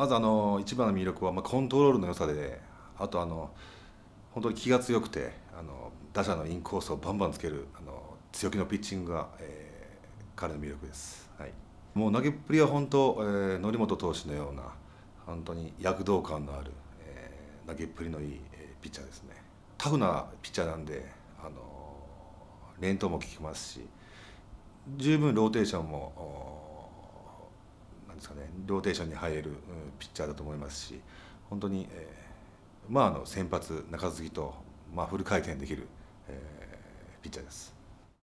まずあの一番の魅力は、まあ、コントロールの良さであとあの本当に気が強くてあの打者のインコースをバンバンつけるあの強気のピッチングが、えー、彼の魅力です、はい、もう投げっぷりは本当、えー、則本投手のような本当に躍動感のある、えー、投げっぷりのいい、えー、ピッチャーですねタフなピッチャーなんであの連投も効きますし十分ローテーションもなですかねローテーションに入れる、ピッチャーだと思いますし本当に、えーまあ、あの先発中継ぎと、まあ、フル回転できる、えー